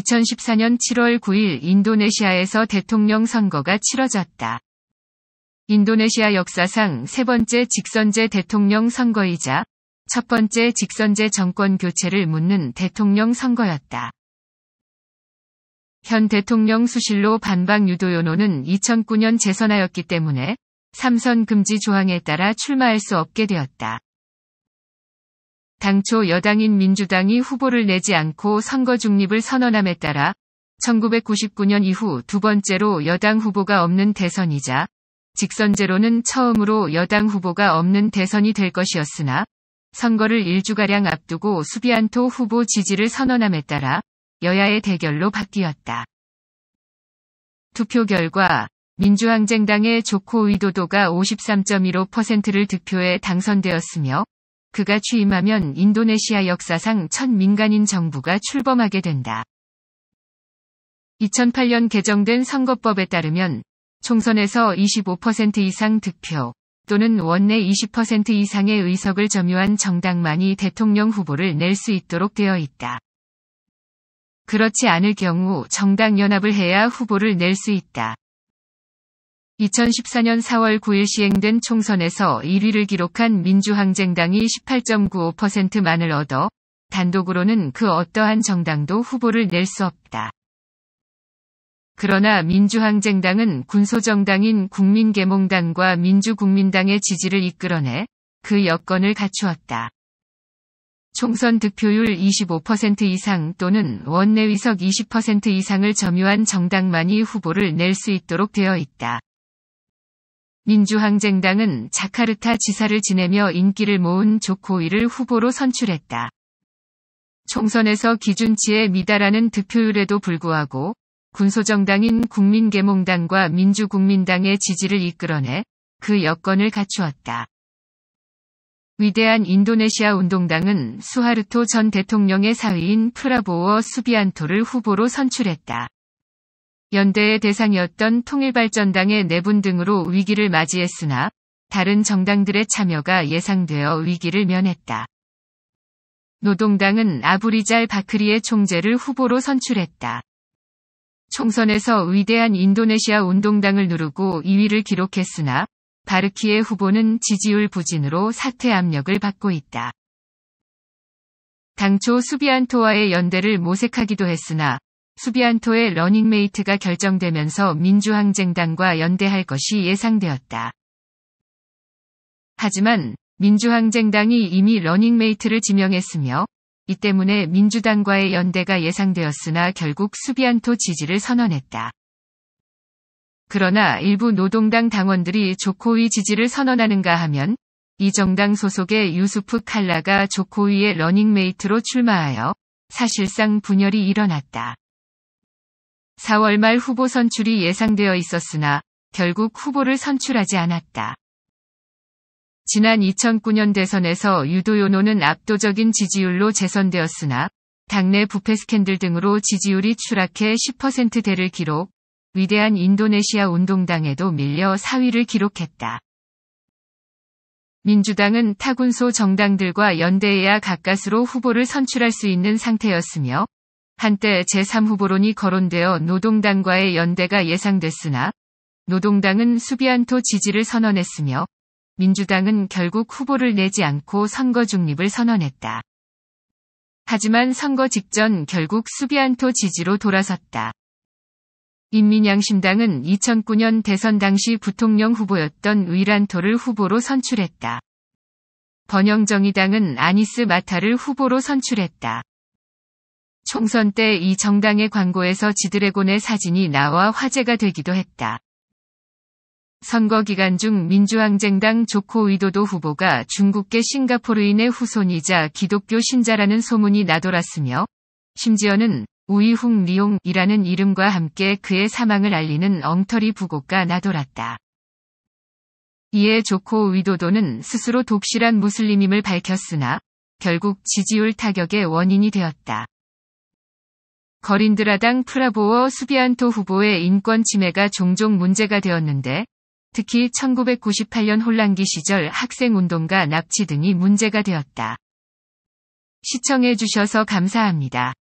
2014년 7월 9일 인도네시아에서 대통령 선거가 치러졌다. 인도네시아 역사상 세 번째 직선제 대통령 선거이자 첫 번째 직선제 정권 교체를 묻는 대통령 선거였다. 현 대통령 수실로 반박 유도 연호는 2009년 재선하였기 때문에 삼선 금지 조항에 따라 출마할 수 없게 되었다. 당초 여당인 민주당이 후보를 내지 않고 선거 중립을 선언함에 따라 1999년 이후 두 번째로 여당 후보가 없는 대선이자 직선제로는 처음으로 여당 후보가 없는 대선이 될 것이었으나 선거를 일주가량 앞두고 수비안토 후보 지지를 선언함에 따라 여야의 대결로 바뀌었다. 투표 결과 민주항쟁당의 조코 의도도가 53.15%를 득표해 당선되었으며 그가 취임하면 인도네시아 역사상 첫 민간인 정부가 출범하게 된다. 2008년 개정된 선거법에 따르면 총선에서 25% 이상 득표 또는 원내 20% 이상의 의석을 점유한 정당만이 대통령 후보를 낼 수 있도록 되어 있다. 그렇지 않을 경우 정당 연합을 해야 후보를 낼 수 있다. 2014년 4월 9일 시행된 총선에서 1위를 기록한 민주항쟁당이 18.95%만을 얻어 단독으로는 그 어떠한 정당도 후보를 낼 수 없다. 그러나 민주항쟁당은 군소정당인 국민계몽당과 민주국민당의 지지를 이끌어내 그 여건을 갖추었다. 총선 득표율 25% 이상 또는 원내위석20% 이상을 점유한 정당만이 후보를 낼 수 있도록 되어 있다. 민주항쟁당은 자카르타 지사를 지내며 인기를 모은 조코이를 후보로 선출했다. 총선에서 기준치에 미달하는 득표율에도 불구하고 군소정당인 국민계몽당과 민주국민당의 지지를 이끌어내 그 여건을 갖추었다. 위대한 인도네시아 운동당은 수하르토 전 대통령의 사위인 프라보워 수비안토를 후보로 선출했다. 연대의 대상이었던 통일발전당의 내분 네 등으로 위기를 맞이했으나 다른 정당들의 참여가 예상되어 위기를 면했다. 노동당은 아부리잘 바크리의 총재를 후보로 선출했다. 총선에서 위대한 인도네시아 운동당을 누르고 2위를 기록했으나 바르키의 후보는 지지율 부진으로 사퇴 압력을 받고 있다. 당초 수비안토와의 연대를 모색하기도 했으나 수비안토의 러닝메이트가 결정되면서 민주항쟁당과 연대할 것이 예상되었다. 하지만 민주항쟁당이 이미 러닝메이트를 지명했으며 이 때문에 민주당과의 연대가 예상되었으나 결국 수비안토 지지를 선언했다. 그러나 일부 노동당 당원들이 조코위 지지를 선언하는가 하면 이 정당 소속의 유수프 칼라가 조코위의 러닝메이트로 출마하여 사실상 분열이 일어났다. 4월 말 후보 선출이 예상되어 있었으나 결국 후보를 선출하지 않았다. 지난 2009년 대선에서 유도요노는 압도적인 지지율로 재선되었으나 당내 부패 스캔들 등으로 지지율이 추락해 10%대를 기록, 위대한 인도네시아 운동당에도 밀려 4위를 기록했다. 민주당은 타군소 정당들과 연대해야 가까스로 후보를 선출할 수 있는 상태였으며 한때 제3후보론이 거론되어 노동당과의 연대가 예상됐으나 노동당은 수비안토 지지를 선언했으며 민주당은 결국 후보를 내지 않고 선거 중립을 선언했다. 하지만 선거 직전 결국 수비안토 지지로 돌아섰다. 인민양심당은 2009년 대선 당시 부통령 후보였던 의란토를 후보로 선출했다. 번영정의당은 아니스 마타를 후보로 선출했다. 총선 때 이 정당의 광고에서 지드래곤의 사진이 나와 화제가 되기도 했다. 선거 기간 중 민주항쟁당 조코 위도도 후보가 중국계 싱가포르인의 후손이자 기독교 신자라는 소문이 나돌았으며 심지어는 우이훅 리옹이라는 이름과 함께 그의 사망을 알리는 엉터리 부고가 나돌았다. 이에 조코 위도도는 스스로 독실한 무슬림임을 밝혔으나 결국 지지율 타격의 원인이 되었다. 거린드라당 프라보어 수비안토 후보의 인권 침해가 종종 문제가 되었는데 특히 1998년 혼란기 시절 학생운동과 납치 등이 문제가 되었다. 시청해주셔서 감사합니다.